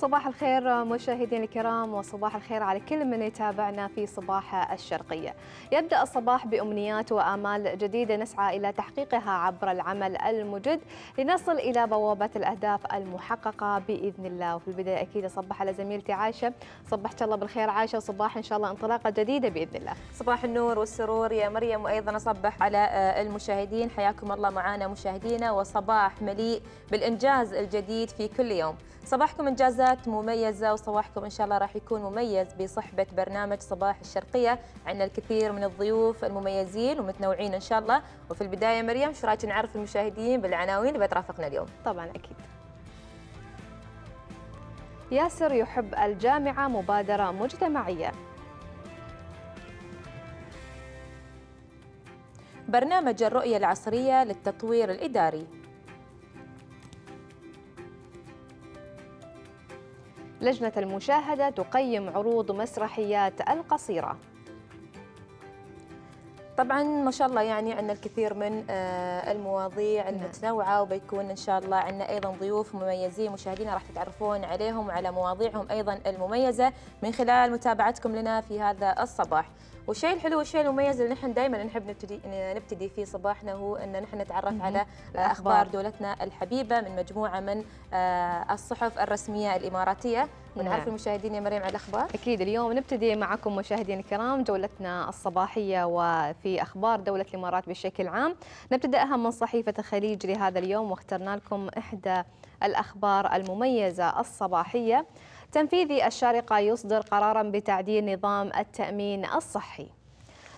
صباح الخير مشاهدينا الكرام وصباح الخير على كل من يتابعنا في صباح الشرقية يبدأ الصباح بأمنيات وآمال جديدة نسعى إلى تحقيقها عبر العمل المجد لنصل إلى بوابة الأهداف المحققة بإذن الله وفي البداية أكيد أصبح على زميلتي عائشة صبحت الله بالخير عائشة وصباح إن شاء الله انطلاقة جديدة بإذن الله صباح النور والسرور يا مريم وأيضا أصبح على آه، المشاهدين حياكم الله معنا مشاهدينا وصباح مليء بالإنجاز الجديد في كل يوم صباحكم انجازات مميزه وصباحكم ان شاء الله راح يكون مميز بصحبه برنامج صباح الشرقيه عندنا الكثير من الضيوف المميزين ومتنوعين ان شاء الله وفي البدايه مريم شو رايك نعرف المشاهدين بالعناوين اللي بترافقنا اليوم طبعا اكيد ياسر يحب الجامعه مبادره مجتمعيه برنامج الرؤيه العصريه للتطوير الاداري لجنة المشاهدة تقيم عروض مسرحيات القصيرة طبعا ما شاء الله يعني عندنا الكثير من آه، المواضيع نعم. المتنوعه وبيكون ان شاء الله عندنا ايضا ضيوف مميزين مشاهدينا راح تتعرفون عليهم وعلى مواضيعهم ايضا المميزه من خلال متابعتكم لنا في هذا الصباح والشيء الحلو والشيء المميز اللي نحن دائما نحب نبتدي نبتدي فيه صباحنا هو ان نحن نتعرف على اخبار دولتنا الحبيبه من مجموعه من آه، الصحف الرسميه الاماراتيه نعم. ونعرف نعم. المشاهدين يا مريم على الاخبار اكيد اليوم نبتدي معكم مشاهدينا الكرام جولتنا الصباحيه وفي اخبار دوله الامارات بشكل عام نبتداها من صحيفه الخليج لهذا اليوم واخترنا لكم احدى الاخبار المميزه الصباحيه تنفيذي الشارقة يصدر قرارا بتعديل نظام التأمين الصحي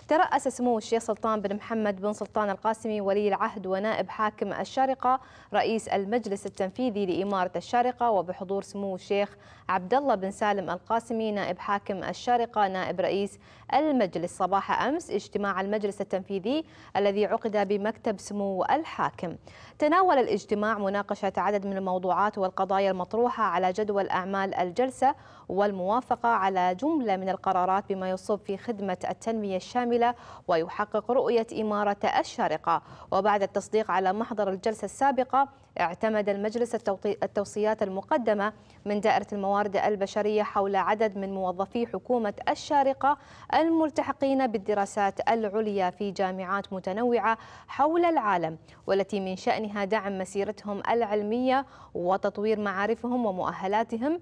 ترأس سمو الشيخ سلطان بن محمد بن سلطان القاسمي ولي العهد ونائب حاكم الشارقة رئيس المجلس التنفيذي لإمارة الشارقة وبحضور سمو الشيخ عبد الله بن سالم القاسمي نائب حاكم الشارقة نائب رئيس المجلس صباح أمس اجتماع المجلس التنفيذي الذي عقد بمكتب سمو الحاكم تناول الاجتماع مناقشة عدد من الموضوعات والقضايا المطروحة على جدول أعمال الجلسة والموافقة على جملة من القرارات بما يصب في خدمة التنمية الشاملة ويحقق رؤية إمارة الشارقة وبعد التصديق على محضر الجلسة السابقة اعتمد المجلس التوصيات المقدمة من دائرة الموا الموارد البشرية حول عدد من موظفي حكومة الشارقة الملتحقين بالدراسات العليا في جامعات متنوعة حول العالم والتي من شأنها دعم مسيرتهم العلمية وتطوير معارفهم ومؤهلاتهم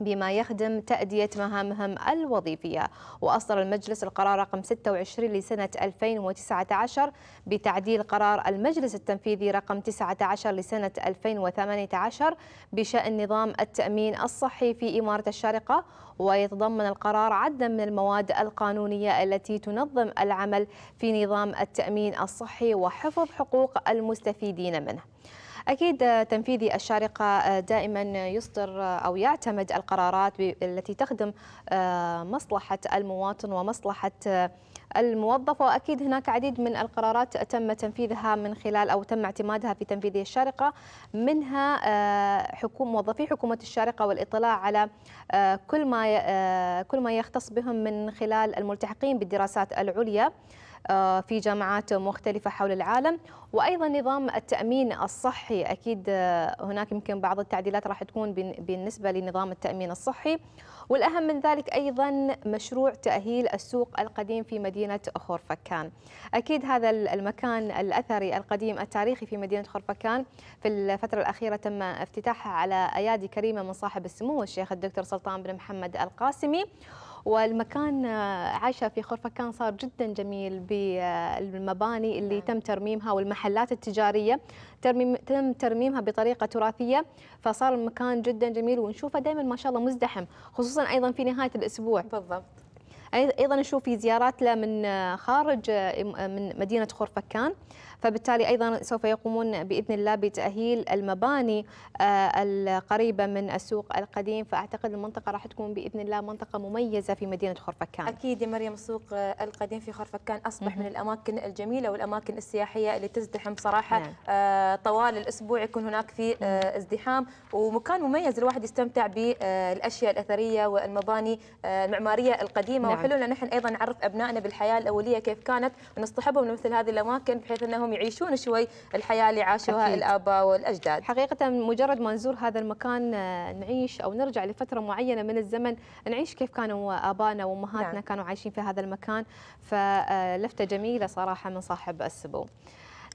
بما يخدم تأدية مهامهم الوظيفية وأصدر المجلس القرار رقم 26 لسنة 2019 بتعديل قرار المجلس التنفيذي رقم 19 لسنة 2018 بشأن نظام التأمين الصحي في إمارة الشارقة ويتضمن القرار عددا من المواد القانونية التي تنظم العمل في نظام التأمين الصحي وحفظ حقوق المستفيدين منه أكيد تنفيذي الشارقة دائما يصدر أو يعتمد القرارات التي تخدم آه، مصلحة المواطن ومصلحة الموظف واكيد هناك عديد من القرارات تم تنفيذها من خلال او تم اعتمادها في تنفيذ الشارقه منها آه، حكوم موظفي حكومه الشارقه والاطلاع على آه، كل ما كل ما يختص بهم من خلال الملتحقين بالدراسات العليا آه، في جامعات مختلفة حول العالم وأيضا نظام التأمين الصحي أكيد آه، هناك يمكن بعض التعديلات راح تكون بالنسبة لنظام التأمين الصحي والأهم من ذلك أيضا مشروع تأهيل السوق القديم في مدينة خورفكان أكيد هذا المكان الأثري القديم التاريخي في مدينة خورفكان في الفترة الأخيرة تم افتتاحها على أيادي كريمة من صاحب السمو الشيخ الدكتور سلطان بن محمد القاسمي والمكان آه، عاش في خرفة كان صار جدا جميل بالمباني اللي نعم. تم ترميمها والمحلات التجارية ترميم تم ترميمها بطريقة تراثية فصار المكان جدا جميل ونشوفه دائما ما شاء الله مزدحم خصوصا أيضا في نهاية الأسبوع بالضبط ايضا نشوف في زيارات له من آه، خارج آه، من مدينه خرفكان فبالتالي أيضا سوف يقومون بإذن الله بتأهيل المباني آه، القريبة من السوق القديم فأعتقد المنطقة راح تكون بإذن الله منطقة مميزة في مدينة خرفكان أكيد مريم السوق القديم في خرفكان أصبح من الأماكن الجميلة والأماكن السياحية اللي تزدحم صراحة نعم. آه، طوال الأسبوع يكون هناك في آه، ازدحام ومكان مميز الواحد يستمتع بالأشياء الأثرية والمباني المعمارية القديمة نعم. وحلو نحن أيضا نعرف أبنائنا بالحياة الأولية كيف كانت ونصطحبهم لمثل هذه الأماكن بحيث أنهم انهم يعيشون شوي الحياه اللي عاشوها أكيد. الاباء والاجداد حقيقه مجرد ما نزور هذا المكان آه، نعيش او نرجع لفتره معينه من الزمن نعيش كيف كانوا ابائنا وامهاتنا نعم. كانوا عايشين في هذا المكان فلفته آه، جميله صراحه من صاحب السبو.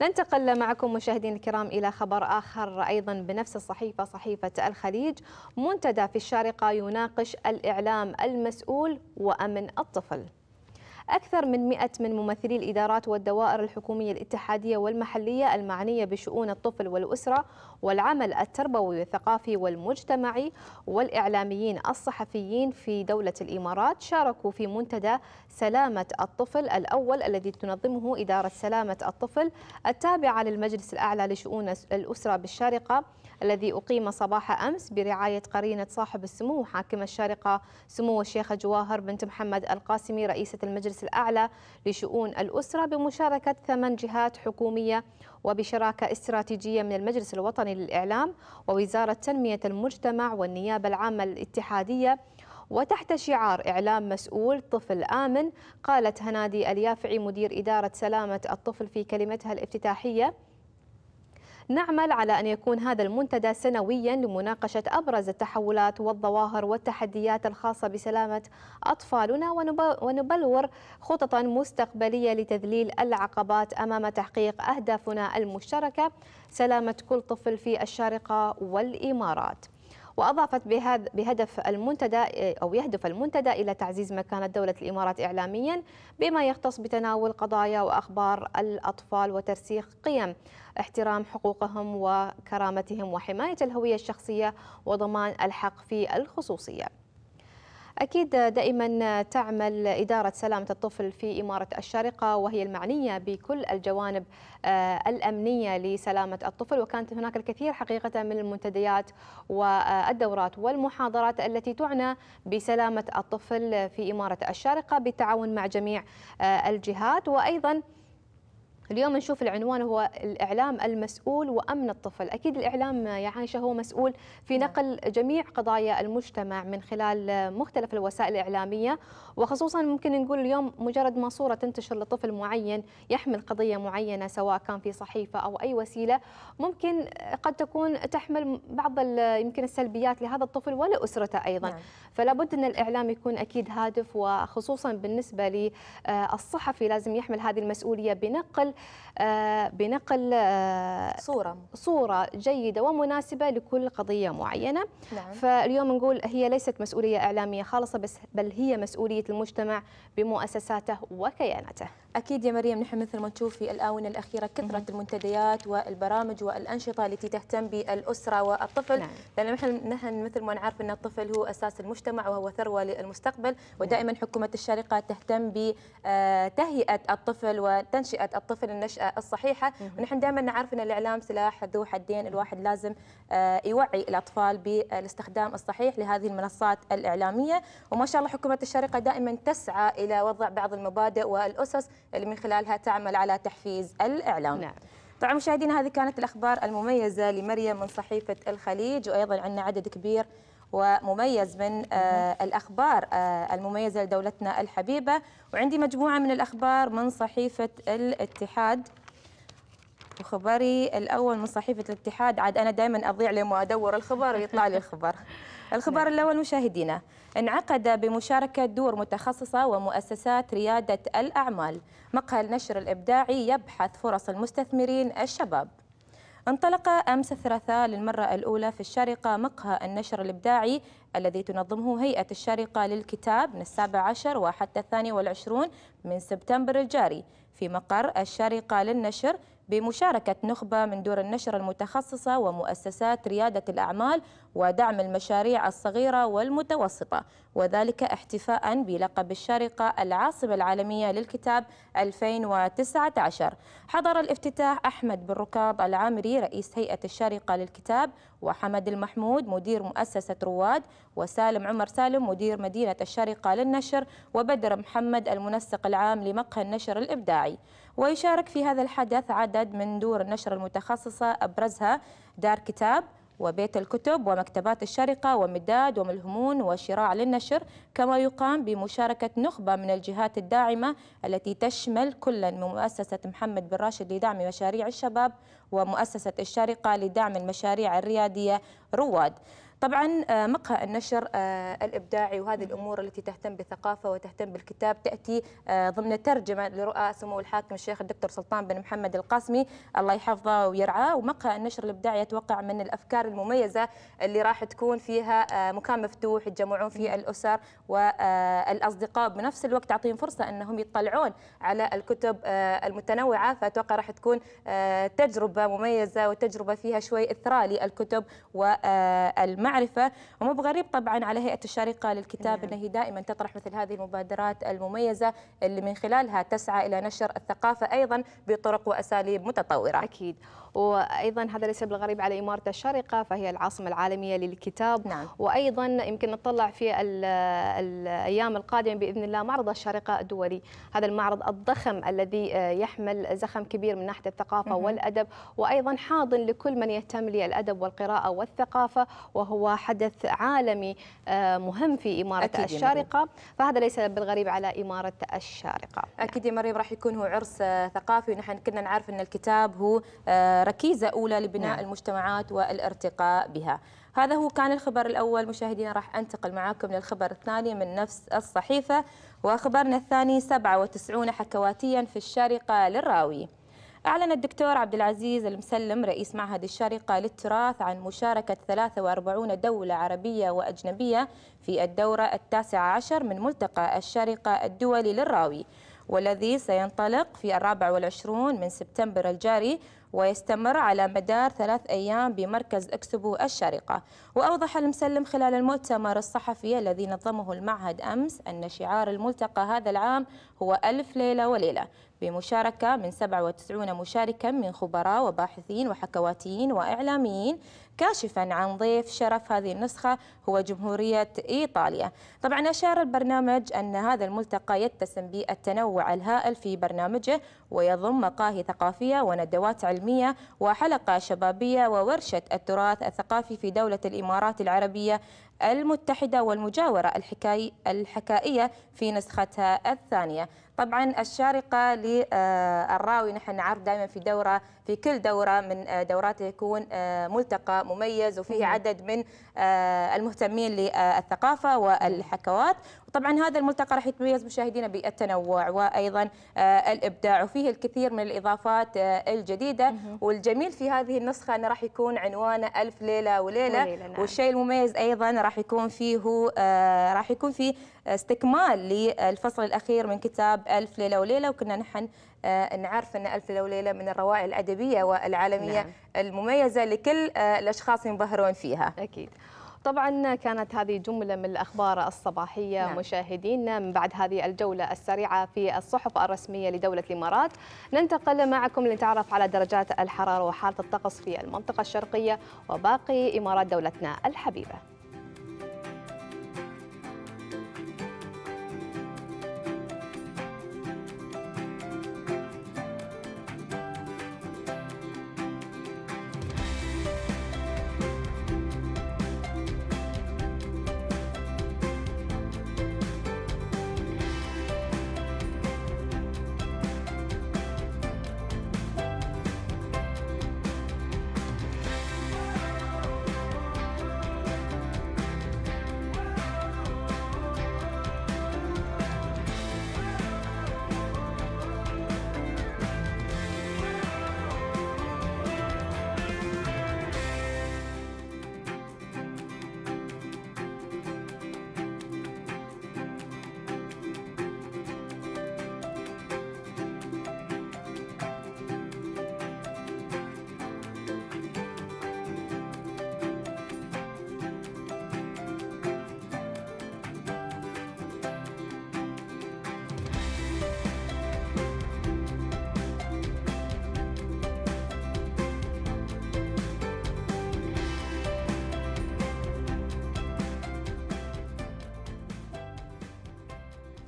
ننتقل معكم مشاهدينا الكرام إلى خبر آخر أيضا بنفس الصحيفة صحيفة الخليج منتدى في الشارقة يناقش الإعلام المسؤول وأمن الطفل أكثر من مئة من ممثلي الإدارات والدوائر الحكومية الاتحادية والمحلية المعنية بشؤون الطفل والأسرة والعمل التربوي والثقافي والمجتمعي والإعلاميين الصحفيين في دولة الإمارات شاركوا في منتدى سلامة الطفل الأول الذي تنظمه إدارة سلامة الطفل التابعة للمجلس الأعلى لشؤون الأسرة بالشارقة الذي أقيم صباح أمس برعاية قرينة صاحب السمو حاكم الشارقة سمو الشيخة جواهر بنت محمد القاسمي رئيسة المجلس الأعلى لشؤون الأسرة بمشاركة ثمان جهات حكومية وبشراكة استراتيجية من المجلس الوطني للإعلام ووزارة تنمية المجتمع والنيابة العامة الاتحادية وتحت شعار إعلام مسؤول طفل آمن قالت هنادي اليافعي مدير إدارة سلامة الطفل في كلمتها الافتتاحية نعمل على أن يكون هذا المنتدى سنويا لمناقشة أبرز التحولات والظواهر والتحديات الخاصة بسلامة أطفالنا ونبلور خططا مستقبلية لتذليل العقبات أمام تحقيق أهدافنا المشتركة سلامة كل طفل في الشارقة والإمارات وأضافت بهدف المنتدى أو يهدف المنتدى إلى تعزيز مكانة دولة الإمارات إعلاميا بما يختص بتناول قضايا وأخبار الأطفال وترسيخ قيم احترام حقوقهم وكرامتهم وحماية الهوية الشخصية وضمان الحق في الخصوصية أكيد دائما تعمل إدارة سلامة الطفل في إمارة الشارقة وهي المعنية بكل الجوانب آه، الأمنية لسلامة الطفل وكانت هناك الكثير حقيقة من المنتديات والدورات والمحاضرات التي تعنى بسلامة الطفل في إمارة الشارقة بالتعاون مع جميع آه، الجهات وأيضا اليوم نشوف العنوان هو الإعلام المسؤول وأمن الطفل أكيد الإعلام يا عائشة هو مسؤول في نعم. نقل جميع قضايا المجتمع من خلال مختلف الوسائل الإعلامية وخصوصا ممكن نقول اليوم مجرد ما صورة تنتشر لطفل معين يحمل قضية معينة سواء كان في صحيفة أو أي وسيلة ممكن قد تكون تحمل بعض يمكن السلبيات لهذا الطفل ولأسرته أيضا نعم. فلا بد أن الإعلام يكون أكيد هادف وخصوصا بالنسبة للصحفي لازم يحمل هذه المسؤولية بنقل آه، بنقل آه، صورة صورة جيدة ومناسبة لكل قضية معينة نعم. فاليوم نقول هي ليست مسؤولية إعلامية خالصة بس بل هي مسؤولية المجتمع بمؤسساته وكياناته أكيد يا مريم نحن مثل ما تشوف في الآونة الأخيرة كثرة المنتديات والبرامج والأنشطة التي تهتم بالأسرة والطفل نعم. لأن نحن, نحن مثل ما نعرف أن الطفل هو أساس المجتمع وهو ثروة للمستقبل نعم. ودائما حكومة الشارقة تهتم بتهيئة آه، الطفل وتنشئة الطفل النشأة الصحيحة مم. ونحن دائما نعرف أن الإعلام سلاح ذو حدين الواحد لازم آه، يوعي الأطفال بالاستخدام الصحيح لهذه المنصات الإعلامية وما شاء الله حكومة الشارقة دائما تسعى إلى وضع بعض المبادئ والأسس اللي من خلالها تعمل على تحفيز الإعلام نعم. طبعا مشاهدينا هذه كانت الأخبار المميزة لمريم من صحيفة الخليج وأيضا عندنا عدد كبير ومميز من آه، الأخبار آه، المميزة لدولتنا الحبيبة وعندي مجموعة من الأخبار من صحيفة الاتحاد وخبري الأول من صحيفة الاتحاد عاد أنا دائما أضيع لما أدور الخبر ويطلع لي الخبر الخبر نعم. الأول مشاهدينا انعقد بمشاركة دور متخصصة ومؤسسات ريادة الأعمال مقهى النشر الإبداعي يبحث فرص المستثمرين الشباب انطلق أمس الثلاثاء للمرة الأولى في الشارقة مقهى النشر الإبداعي الذي تنظمه هيئة الشارقة للكتاب من السابع عشر وحتى الثاني والعشرون من سبتمبر الجاري في مقر الشارقة للنشر بمشاركة نخبة من دور النشر المتخصصة ومؤسسات ريادة الأعمال ودعم المشاريع الصغيرة والمتوسطة وذلك احتفاء بلقب الشارقة العاصمة العالمية للكتاب 2019 حضر الافتتاح أحمد بن ركاض العامري رئيس هيئة الشارقة للكتاب وحمد المحمود مدير مؤسسة رواد وسالم عمر سالم مدير مدينة الشارقة للنشر وبدر محمد المنسق العام لمقهى النشر الإبداعي ويشارك في هذا الحدث عدد من دور النشر المتخصصة أبرزها دار كتاب وبيت الكتب ومكتبات الشرقة ومداد وملهمون وشراع للنشر كما يقام بمشاركة نخبة من الجهات الداعمة التي تشمل كلا من مؤسسة محمد بن راشد لدعم مشاريع الشباب ومؤسسة الشارقة لدعم المشاريع الريادية رواد طبعا آه، مقهى النشر آه، الابداعي وهذه الامور التي تهتم بالثقافه وتهتم بالكتاب تاتي آه، ضمن ترجمه لرؤى سمو الحاكم الشيخ الدكتور سلطان بن محمد القاسمي الله يحفظه ويرعاه ومقهى النشر الابداعي يتوقع من الافكار المميزه اللي راح تكون فيها مكان مفتوح يتجمعون فيه الاسر والاصدقاء بنفس الوقت تعطيهم فرصه انهم يطلعون على الكتب المتنوعه فاتوقع راح تكون تجربه مميزه وتجربه فيها شوي اثراء للكتب والمعرفه نعرفه ومو بغريب طبعا على هيئه الشارقه للكتاب نعم. انه دائما تطرح مثل هذه المبادرات المميزه اللي من خلالها تسعى الى نشر الثقافه ايضا بطرق واساليب متطوره. اكيد وايضا هذا ليس بالغريب على اماره الشارقه فهي العاصمه العالميه للكتاب نعم. وايضا يمكن نطلع في الايام القادمه باذن الله معرض الشارقه الدولي هذا المعرض الضخم الذي يحمل زخم كبير من ناحيه الثقافه والادب وايضا حاضن لكل من يهتم للادب والقراءه والثقافه وهو حدث عالمي آه، مهم في اماره أكيد الشارقه مريم. فهذا ليس بالغريب على اماره الشارقه اكيد يا مريم راح يكون هو عرس آه، ثقافي ونحن كنا نعرف ان الكتاب هو آه، ركيزة أولى لبناء نعم. المجتمعات والارتقاء بها هذا هو كان الخبر الأول مشاهدينا راح أنتقل معاكم للخبر الثاني من نفس الصحيفة وخبرنا الثاني 97 حكواتيا في الشارقة للراوي أعلن الدكتور عبد العزيز المسلم رئيس معهد الشارقة للتراث عن مشاركة 43 دولة عربية وأجنبية في الدورة التاسعة عشر من ملتقى الشارقة الدولي للراوي والذي سينطلق في الرابع والعشرون من سبتمبر الجاري ويستمر على مدار ثلاث أيام بمركز أكسبو الشارقة وأوضح المسلم خلال المؤتمر الصحفي الذي نظمه المعهد أمس أن شعار الملتقى هذا العام هو ألف ليلة وليلة بمشاركة من 97 مشاركا من خبراء وباحثين وحكواتيين وإعلاميين كاشفا عن ضيف شرف هذه النسخة هو جمهورية إيطاليا طبعا أشار البرنامج أن هذا الملتقى يتسم بالتنوع الهائل في برنامجه ويضم مقاهي ثقافية وندوات علمية علمية وحلقة شبابية وورشة التراث الثقافي في دولة الإمارات العربية المتحدة والمجاورة الحكائية في نسختها الثانية طبعا الشارقة للراوي نحن نعرف دائما في دورة في كل دوره من آه، دوراته يكون آه، ملتقى مميز وفيه عدد من آه، المهتمين للثقافه والحكوات طبعا هذا الملتقى راح يتميز مشاهدينا بالتنوع وايضا الابداع وفيه الكثير من الاضافات الجديده والجميل في هذه النسخه انه راح يكون عنوانه الف ليله وليله, وليلة نعم. والشيء المميز ايضا راح يكون فيه هو راح يكون فيه استكمال للفصل الاخير من كتاب الف ليله وليله وكنا نحن آه، نعرف أن ألف ليلة من الروائع الأدبية والعالمية نعم. المميزة لكل آه، الأشخاص ينبهرون فيها أكيد طبعا كانت هذه جملة من الأخبار الصباحية نعم. مشاهدينا من بعد هذه الجولة السريعة في الصحف الرسمية لدولة الإمارات ننتقل معكم لنتعرف على درجات الحرارة وحالة الطقس في المنطقة الشرقية وباقي إمارات دولتنا الحبيبة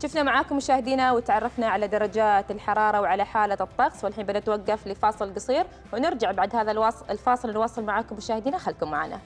شفنا معاكم مشاهدينا وتعرفنا على درجات الحرارة وعلى حالة الطقس والحين بنتوقف لفاصل قصير ونرجع بعد هذا الفاصل نواصل معاكم مشاهدينا خلكم معنا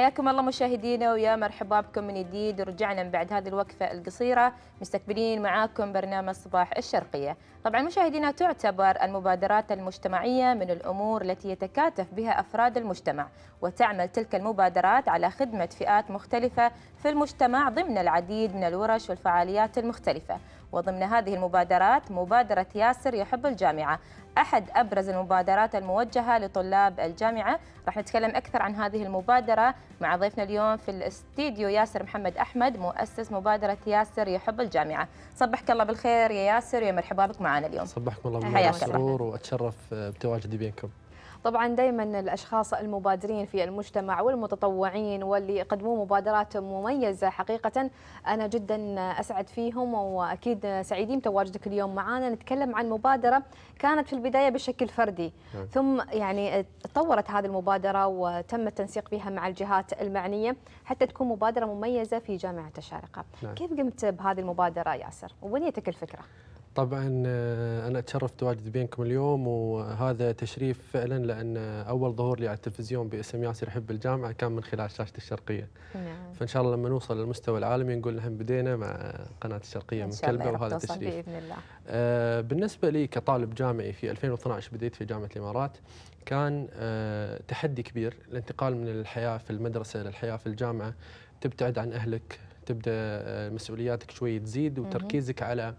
حياكم الله مشاهدينا ويا مرحبا بكم من جديد ورجعنا من بعد هذه الوقفة القصيرة مستكملين معاكم برنامج صباح الشرقية طبعا مشاهدينا تعتبر المبادرات المجتمعية من الأمور التي يتكاتف بها أفراد المجتمع وتعمل تلك المبادرات على خدمة فئات مختلفة في المجتمع ضمن العديد من الورش والفعاليات المختلفة وضمن هذه المبادرات مبادرة ياسر يحب الجامعة أحد أبرز المبادرات الموجهة لطلاب الجامعة راح نتكلم أكثر عن هذه المبادرة مع ضيفنا اليوم في الاستديو ياسر محمد أحمد مؤسس مبادرة ياسر يحب الجامعة صبحك الله بالخير يا ياسر يا مرحبا بك معنا اليوم صبحكم الله بالخير وأتشرف بتواجدي بينكم طبعا دائما الأشخاص المبادرين في المجتمع والمتطوعين واللي يقدمون مبادرات مميزة حقيقة أنا جدا أسعد فيهم وأكيد سعيدين بتواجدك اليوم معنا نتكلم عن مبادرة كانت في البداية بشكل فردي نعم. ثم يعني تطورت هذه المبادرة وتم التنسيق بها مع الجهات المعنية حتى تكون مبادرة مميزة في جامعة الشارقة نعم. كيف قمت بهذه المبادرة ياسر وبنيتك الفكرة طبعا آه، انا اتشرف تواجد بينكم اليوم وهذا تشريف فعلا لان اول ظهور لي على التلفزيون باسم ياسر حب الجامعه كان من خلال شاشه الشرقيه نعم. فان شاء الله لما نوصل للمستوى العالمي نقول لهم بدينا مع قناه الشرقيه من كلبه وهذا تشريف باذن الله آه بالنسبه لي كطالب جامعي في 2012 بديت في جامعه الامارات كان آه تحدي كبير الانتقال من الحياه في المدرسه للحياه في الجامعه تبتعد عن اهلك تبدا آه، مسؤولياتك شوي تزيد وتركيزك على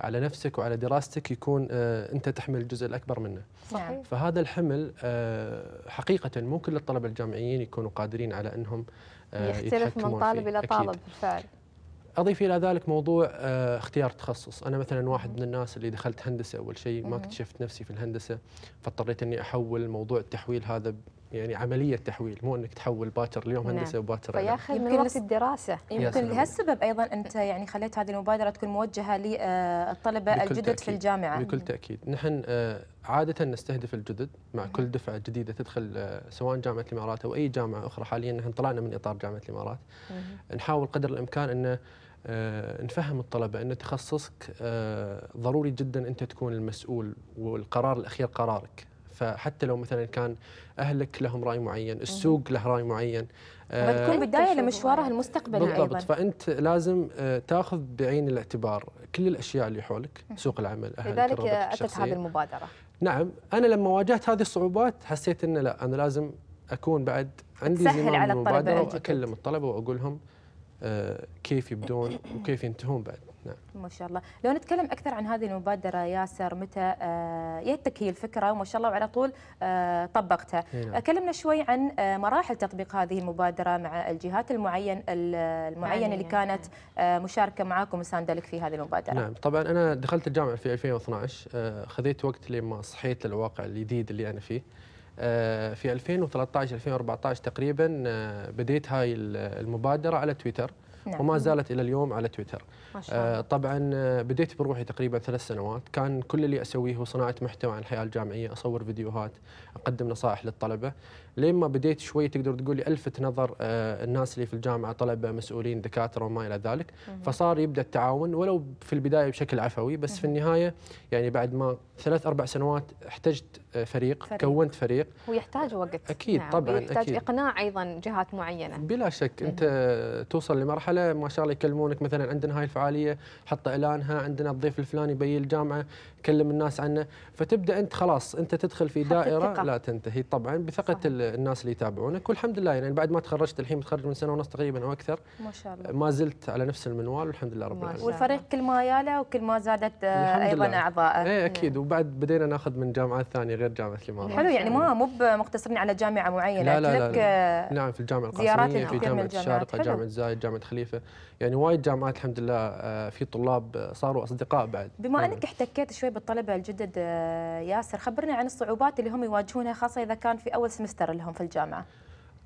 على نفسك وعلى دراستك يكون آه، انت تحمل الجزء الاكبر منه. صحيح. نعم. فهذا الحمل آه، حقيقه مو كل الطلبه الجامعيين يكونوا قادرين على انهم آه، يختلف من طالب الى طالب بالفعل. اضيف الى ذلك موضوع اختيار تخصص، انا مثلا واحد من الناس اللي دخلت هندسه اول شيء ما اكتشفت نفسي في الهندسه فاضطريت اني احول موضوع التحويل هذا يعني عمليه تحويل مو انك تحول باكر اليوم نعم. هندسه نعم. وباكر فياخذ من وقت الدراسه يمكن لهالسبب ايضا انت يعني خليت هذه المبادره تكون موجهه للطلبه آه، الجدد تأكيد. في الجامعه بكل نعم. تاكيد نحن آه، عاده نستهدف الجدد مع كل نعم. دفعه جديده تدخل آه، سواء جامعه الامارات او اي جامعه اخرى حاليا نحن طلعنا من اطار جامعه الامارات نحاول قدر الامكان ان نفهم الطلبة أن تخصصك ضروري جدا أنت تكون المسؤول والقرار الأخير قرارك فحتى لو مثلا كان اهلك لهم راي معين، السوق له راي معين بتكون آه، بدايه لمشواره المستقبلي ايضا بالضبط فانت لازم آه، تاخذ بعين الاعتبار كل الاشياء اللي حولك، سوق العمل، اهلك لذلك اتت هذه المبادره نعم، انا لما واجهت هذه الصعوبات حسيت انه لا انا لازم اكون بعد عندي زمام على المبادره واكلم الطلبه واقول لهم آه، كيف يبدون وكيف ينتهون بعد نعم. ما شاء الله لو نتكلم أكثر عن هذه المبادرة ياسر متى جتك آه، هي الفكرة وما شاء الله وعلى طول آه، طبقتها نعم. كلمنا شوي عن آه، مراحل تطبيق هذه المبادرة مع الجهات المعين المعينة اللي كانت مشاركة معاكم وساندلك لك في هذه المبادرة نعم طبعا أنا دخلت الجامعة في 2012 خذيت وقت لما صحيت للواقع الجديد اللي أنا فيه في 2013 2014 تقريبا بديت هاي المبادرة على تويتر نعم. وما زالت الى اليوم على تويتر ما شاء الله. آه، طبعا آه، بديت بروحي تقريبا ثلاث سنوات كان كل اللي اسويه هو صناعه محتوى عن الحياه الجامعيه اصور فيديوهات اقدم نصائح للطلبه لين ما بديت شوي تقدر تقول لي الفت نظر آه، الناس اللي في الجامعه طلبه مسؤولين دكاتره وما الى ذلك فصار يبدا التعاون ولو في البدايه بشكل عفوي بس في النهايه يعني بعد ما ثلاث اربع سنوات احتجت فريق, فريق. كونت فريق ويحتاج وقت اكيد نعم. طبعا يحتاج أكيد. اقناع ايضا جهات معينه بلا شك إيه. انت توصل لمرحله ما شاء الله يكلمونك مثلا عندنا هاي الفعاليه حط اعلانها عندنا الضيف الفلاني بي الجامعه كلم الناس عنه فتبدا انت خلاص انت تدخل في دائره لا تنتهي طبعا بثقه صح. الناس اللي يتابعونك والحمد لله يعني بعد ما تخرجت الحين متخرج من سنه ونص تقريبا او اكثر ما شاء الله ما زلت على نفس المنوال والحمد لله رب العالمين والفريق كل ما ياله وكل ما زادت آه، ايضا اعضائه اي اكيد إيه. وبعد بدينا ناخذ من جامعات ثانيه غير جامعه الامارات حلو يعني ما مو مقتصرين على جامعه معينه لا لا, لا, لا. نعم في الجامعه القاسميه في جامعه الشارقه جامعه زايد جامعه خليفه يعني وايد جامعات الحمد لله آه، في طلاب صاروا اصدقاء بعد بما انك احتكيت شوي بالطلبه الجدد آه، ياسر خبرنا عن الصعوبات اللي هم يواجهونها خاصه اذا كان في اول سمستر لهم في الجامعه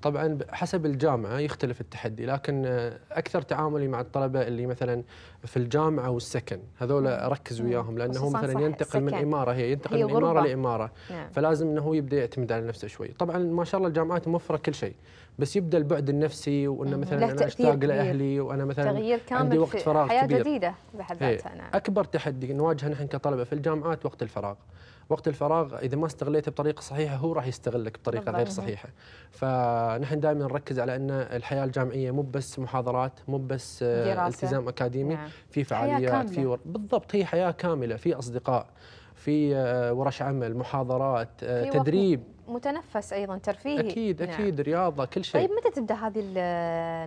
طبعا حسب الجامعه يختلف التحدي لكن آه، اكثر تعاملي مع الطلبه اللي مثلا في الجامعه والسكن هذول اركز وياهم لانه مثلا ينتقل من اماره هي ينتقل هي من اماره لاماره نعم. فلازم انه هو يبدا يعتمد على نفسه شوي طبعا ما شاء الله الجامعات موفره كل شيء بس يبدا البعد النفسي وانه مثلا انا اشتاق لاهلي وانا مثلا تغيير كامل عندي وقت فراغ حياه كبير. جديده بحد إيه. ذاتها نعم اكبر تحدي نواجهه نحن كطلبه في الجامعات وقت الفراغ وقت الفراغ اذا ما استغليته بطريقه صحيحه هو راح يستغلك بطريقه غير صحيحه فنحن دائما نركز على ان الحياه الجامعيه مو بس محاضرات مو بس آه، التزام اكاديمي نعم. في فعاليات في ور... بالضبط هي حياه كامله في اصدقاء في آه، ورش عمل محاضرات آه، في تدريب متنفس ايضا ترفيهي اكيد نعم. اكيد نعم. رياضه كل شيء طيب متى تبدا هذه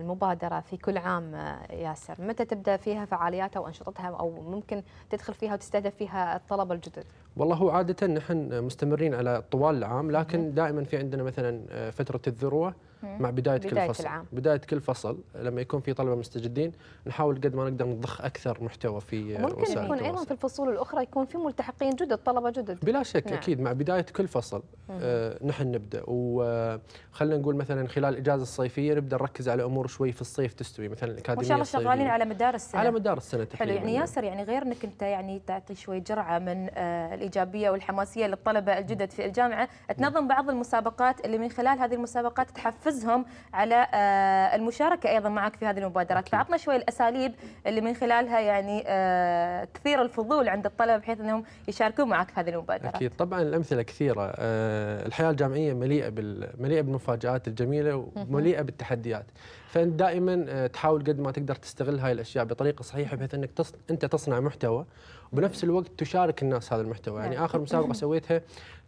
المبادره في كل عام ياسر متى تبدا فيها فعالياتها وانشطتها او ممكن تدخل فيها وتستهدف فيها الطلبه الجدد والله هو عاده نحن مستمرين على طوال العام لكن دائما في عندنا مثلا آه، فتره الذروه مع بدايه, بداية كل فصل العام. بدايه كل فصل لما يكون في طلبه مستجدين نحاول قد ما نقدر نضخ اكثر محتوى في ممكن وسائل يكون ايضا في الفصول الاخرى يكون في ملتحقين جدد طلبه جدد بلا شك نعم. اكيد مع بدايه كل فصل آه نحن نبدا وخلنا آه، نقول مثلا خلال الاجازه الصيفيه نبدا نركز على امور شوي في الصيف تستوي مثلا الاكاديميه وان شاء الله شغالين على مدار السنه على مدار السنه تحديدا حلو يعني نعم. ياسر يعني غير انك انت يعني تعطي شوي جرعه من آه الايجابيه والحماسيه للطلبه الجدد في الجامعه تنظم بعض المسابقات اللي من خلال هذه المسابقات تحفز وتحفزهم على آه، المشاركه ايضا معك في هذه المبادرات، فعطنا شوي الاساليب اللي من خلالها يعني آه، تثير الفضول عند الطلبه بحيث انهم يشاركون معك في هذه المبادرات. اكيد طبعا الامثله كثيره، آه، الحياه الجامعيه مليئه مليئه بالمفاجات الجميله ومليئه بالتحديات. فانت دائما تحاول قد ما تقدر تستغل هاي الاشياء بطريقه صحيحه بحيث انك تص... انت تصنع محتوى وبنفس الوقت تشارك الناس هذا المحتوى يعني نعم. اخر مسابقه سويتها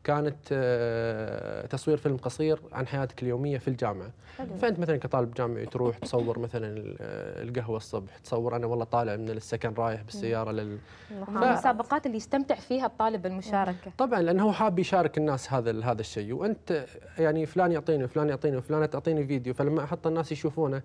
كانت آه، تصوير فيلم قصير عن حياتك اليوميه في الجامعه حلو. فانت مثلا كطالب جامعي تروح تصور مثلا آه، القهوه الصبح تصور انا والله طالع من السكن رايح بالسياره لل المسابقات اللي يستمتع فيها الطالب بالمشاركه طبعا لانه هو حاب يشارك الناس هذا هذا الشيء وانت يعني فلان يعطيني وفلان يعطيني وفلان تعطيني فيديو فلما احط الناس يشوفونه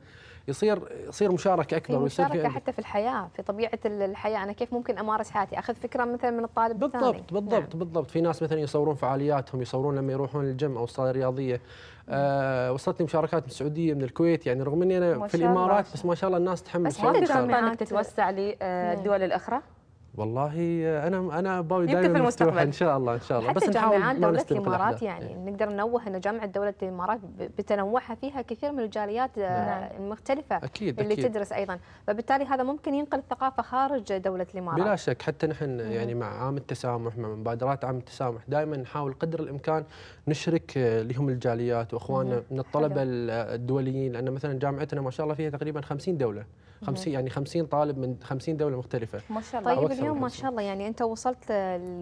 يصير يصير مشاركه اكبر في ويصير مشاركه في حتى في الحياه في طبيعه الحياه انا كيف ممكن امارس حياتي اخذ فكره مثلا من الطالب بالضبط الثاني بالضبط نعم. بالضبط في ناس مثلا يصورون فعالياتهم يصورون لما يروحون الجيم او الصاله الرياضيه آه وصلتني مشاركات من السعوديه من الكويت يعني رغم اني انا في الامارات بس ما شاء الله الناس تحمل بس هل تتوسع للدول آه، إيه. الاخرى؟ والله انا انا باوي دائما في المستقبل ان شاء الله ان شاء الله بس نحاول دوله الامارات يعني نقدر ننوه ان جامعه دوله الامارات بتنوعها فيها كثير من الجاليات آه، نعم. المختلفه أكيد اللي أكيد. تدرس ايضا فبالتالي هذا ممكن ينقل الثقافه خارج دوله الامارات بلا شك حتى نحن يعني مع عام التسامح مع مبادرات عام التسامح دائما نحاول قدر الامكان نشرك آه، لهم الجاليات واخواننا من الطلبه حلو. الدوليين لان مثلا جامعتنا ما شاء الله فيها تقريبا 50 دوله 50 نعم. يعني 50 طالب من 50 دوله مختلفه ما شاء الله طيب اليوم ما شاء الله يعني انت وصلت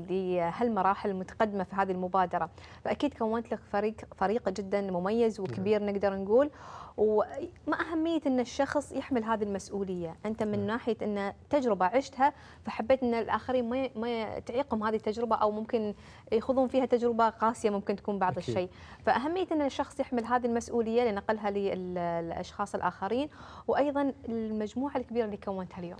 لهالمراحل المتقدمه في هذه المبادره فاكيد كونت لك فريق فريق جدا مميز وكبير نقدر نقول وما أهمية أن الشخص يحمل هذه المسؤولية أنت من نعم. ناحية أن تجربة عشتها فحبيت أن الآخرين ما ما تعيقهم هذه التجربة أو ممكن يخوضون فيها تجربة قاسية ممكن تكون بعض أكيد. الشيء فأهمية أن الشخص يحمل هذه المسؤولية لنقلها للأشخاص الآخرين وأيضا المجموعة الكبيرة اللي كونتها اليوم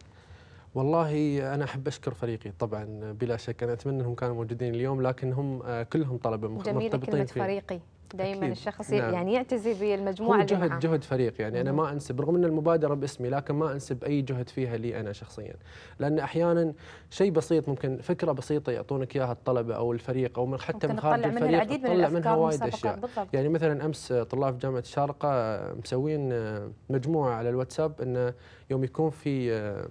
والله انا احب اشكر فريقي طبعا بلا شك انا اتمنى انهم كانوا موجودين اليوم لكن هم آه، كلهم طلبه مرتبطين جميل كلمه في فريقي دائما الشخص نعم. يعني يعتزي بالمجموعه هو جهد اللي معاه. جهد فريق يعني انا ما انسب رغم ان المبادره باسمي لكن ما انسب اي جهد فيها لي انا شخصيا لان احيانا شيء بسيط ممكن فكره بسيطه يعطونك اياها الطلبه او الفريق او من حتى من خارج الفريق تطلع من منها وايد اشياء بالضبط. يعني مثلا امس طلاب جامعه الشارقه مسوين آه، مجموعه على الواتساب انه يوم يكون في آه،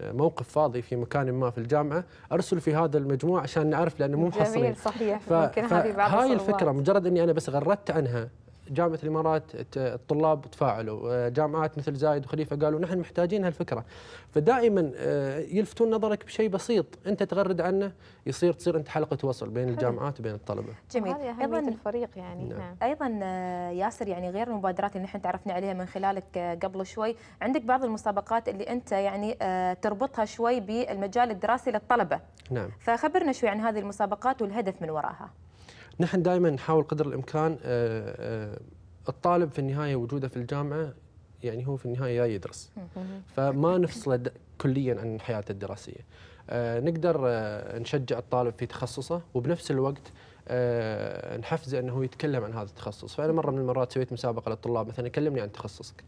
موقف فاضي في مكان ما في الجامعه ارسل في هذا المجموع عشان نعرف لانه مو محصلين جميل صحيح ف... ف... هاي الفكره مجرد اني انا بس غردت عنها جامعه الامارات الطلاب تفاعلوا، آه، جامعات مثل زايد وخليفه قالوا نحن محتاجين هالفكره. فدائما آه، يلفتون نظرك بشيء بسيط انت تغرد عنه يصير تصير انت حلقه وصل بين الجامعات وبين الطلبه. جميل ايضا الفريق يعني نعم. نعم. ايضا آه، ياسر يعني غير المبادرات اللي نحن تعرفنا عليها من خلالك قبل شوي، عندك بعض المسابقات اللي انت يعني تربطها شوي بالمجال الدراسي للطلبه. نعم. فخبرنا شوي عن هذه المسابقات والهدف من وراها. نحن دائما نحاول قدر الامكان آه، آه، الطالب في النهايه وجوده في الجامعه يعني هو في النهايه جاي يدرس فما نفصله كليا عن حياته الدراسيه آه، نقدر نشجع الطالب في تخصصه وبنفس الوقت نحفزه انه يتكلم عن هذا التخصص فانا مره من المرات سويت مسابقه للطلاب مثلا كلمني عن تخصصك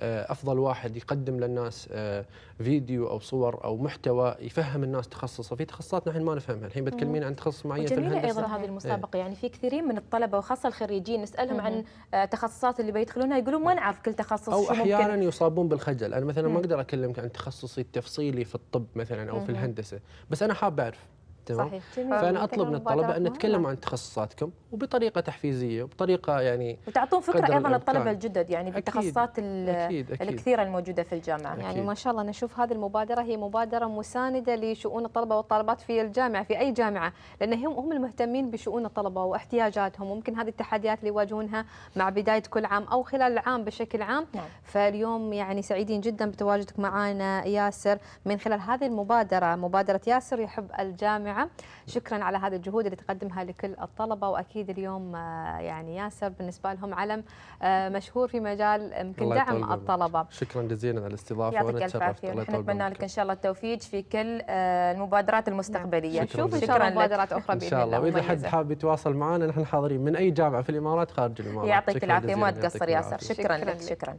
آه، افضل واحد يقدم للناس آه، فيديو او صور او محتوى يفهم الناس تخصصه في تخصصات نحن ما نفهمها الحين بتكلمين عن تخصص معين في الهندسه ايضا هذه المسابقه إيه. يعني في كثيرين من الطلبه وخاصه الخريجين نسالهم عن التخصصات آه، اللي بيدخلونها يقولون ما نعرف كل تخصص او احيانا ممكن. يصابون بالخجل انا مثلا ما اقدر اكلمك عن تخصصي التفصيلي في الطب مثلا او في الهندسه بس انا حاب اعرف تمام صحيح جميل. فانا اطلب من الطلبه ان يتكلموا عن تخصصاتكم وبطريقه تحفيزيه وبطريقه يعني وتعطون فكره ايضا للطلبه الجدد يعني بالتخصصات أكيد. أكيد. الكثيره الموجوده في الجامعه أكيد. يعني ما شاء الله نشوف هذه المبادره هي مبادره مسانده لشؤون الطلبه والطالبات في الجامعه في اي جامعه لان هم هم المهتمين بشؤون الطلبه واحتياجاتهم وممكن هذه التحديات اللي يواجهونها مع بدايه كل عام او خلال العام بشكل عام نعم. فاليوم يعني سعيدين جدا بتواجدك معنا ياسر من خلال هذه المبادره مبادره ياسر يحب الجامعه الجامعه شكرا على هذه الجهود اللي تقدمها لكل الطلبه واكيد اليوم آه، يعني ياسر بالنسبه لهم علم آه، مشهور في مجال يمكن دعم الطلبه شكرا جزيلا على الاستضافه وانا تشرفت نتمنى لك ان شاء الله التوفيق في كل آه، المبادرات المستقبليه نشوف شوف ان شاء الله مبادرات اخرى باذن الله ان شاء الله واذا حد حاب يتواصل معنا نحن حاضرين من اي جامعه في الامارات خارج الامارات يعطيك العافيه ما تقصر ياسر شكرا لك شكرا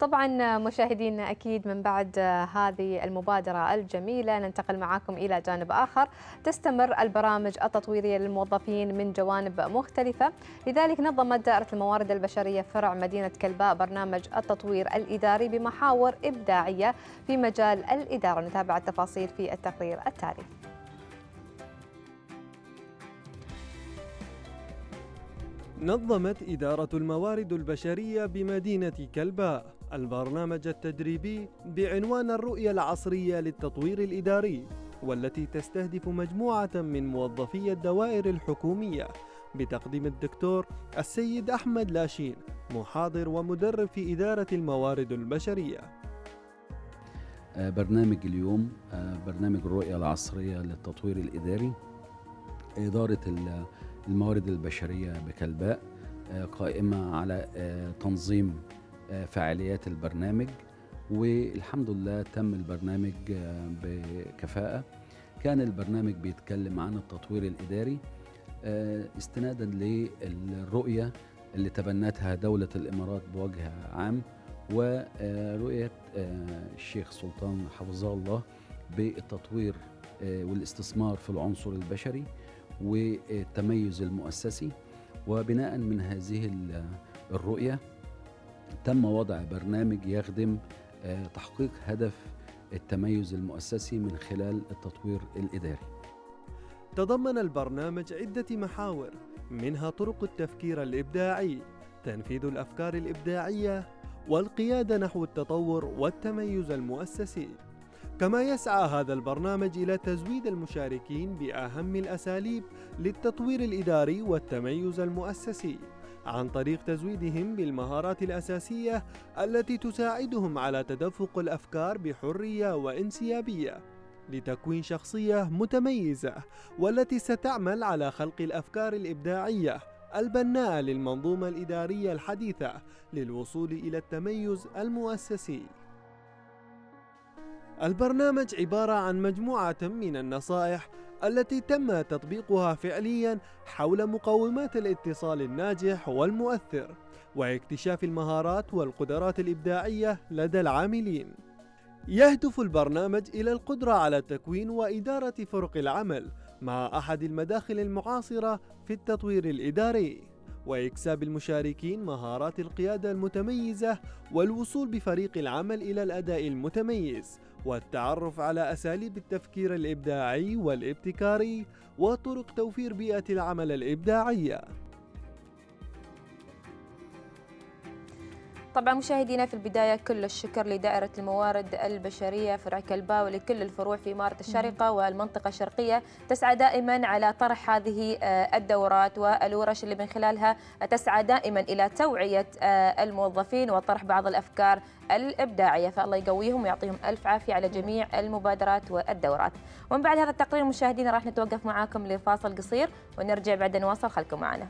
طبعا مشاهدينا أكيد من بعد هذه المبادرة الجميلة ننتقل معاكم إلى جانب آخر تستمر البرامج التطويرية للموظفين من جوانب مختلفة لذلك نظمت دائرة الموارد البشرية فرع مدينة كلباء برنامج التطوير الإداري بمحاور إبداعية في مجال الإدارة نتابع التفاصيل في التقرير التالي نظمت إدارة الموارد البشرية بمدينة كلباء البرنامج التدريبي بعنوان الرؤية العصرية للتطوير الإداري والتي تستهدف مجموعة من موظفي الدوائر الحكومية بتقديم الدكتور السيد أحمد لاشين محاضر ومدرب في إدارة الموارد البشرية آه، برنامج اليوم آه، برنامج الرؤية العصرية للتطوير الإداري إدارة الموارد البشرية بكلباء آه، قائمة على آه، تنظيم آه، فعاليات البرنامج والحمد لله تم البرنامج بكفاءة كان البرنامج بيتكلم عن التطوير الإداري استنادا للرؤية اللي تبنتها دولة الإمارات بوجه عام ورؤية الشيخ سلطان حفظه الله بالتطوير والاستثمار في العنصر البشري والتميز المؤسسي وبناء من هذه الرؤية تم وضع برنامج يخدم آه، تحقيق هدف التميز المؤسسي من خلال التطوير الإداري تضمن البرنامج عدة محاور منها طرق التفكير الإبداعي تنفيذ الأفكار الإبداعية والقيادة نحو التطور والتميز المؤسسي كما يسعى هذا البرنامج إلى تزويد المشاركين بأهم الأساليب للتطوير الإداري والتميز المؤسسي عن طريق تزويدهم بالمهارات الأساسية التي تساعدهم على تدفق الأفكار بحرية وانسيابية لتكوين شخصية متميزة والتي ستعمل على خلق الأفكار الإبداعية البناءة للمنظومة الإدارية الحديثة للوصول إلى التميز المؤسسي البرنامج عبارة عن مجموعة من النصائح التي تم تطبيقها فعليا حول مقومات الاتصال الناجح والمؤثر واكتشاف المهارات والقدرات الإبداعية لدى العاملين. يهدف البرنامج إلى القدرة على تكوين وإدارة فرق العمل مع أحد المداخل المعاصرة في التطوير الإداري. واكساب المشاركين مهارات القياده المتميزه والوصول بفريق العمل الى الاداء المتميز والتعرف على أساليب التفكير الإبداعي والابتكاري وطرق توفير بيئة العمل الإبداعية طبعا مشاهدينا في البداية كل الشكر لدائرة الموارد البشرية فرع كلبا ولكل الفروع في إمارة الشارقة والمنطقة الشرقية تسعى دائما على طرح هذه آه، الدورات والورش اللي من خلالها تسعى دائما إلى توعية آه، الموظفين وطرح بعض الأفكار الإبداعية فالله يقويهم ويعطيهم ألف عافية على جميع المبادرات والدورات ومن بعد هذا التقرير مشاهدينا راح نتوقف معاكم لفاصل قصير ونرجع بعد نواصل خلكم معنا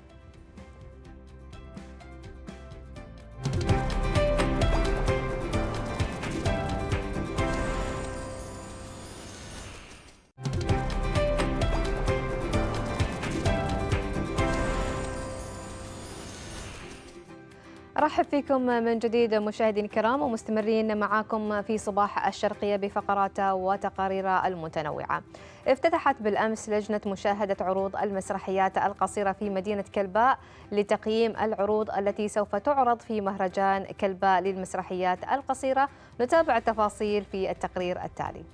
ارحب فيكم من جديد مشاهدينا الكرام ومستمرين معاكم في صباح الشرقيه بفقرات وتقارير المتنوعه. افتتحت بالامس لجنه مشاهده عروض المسرحيات القصيره في مدينه كلباء لتقييم العروض التي سوف تعرض في مهرجان كلباء للمسرحيات القصيره، نتابع التفاصيل في التقرير التالي.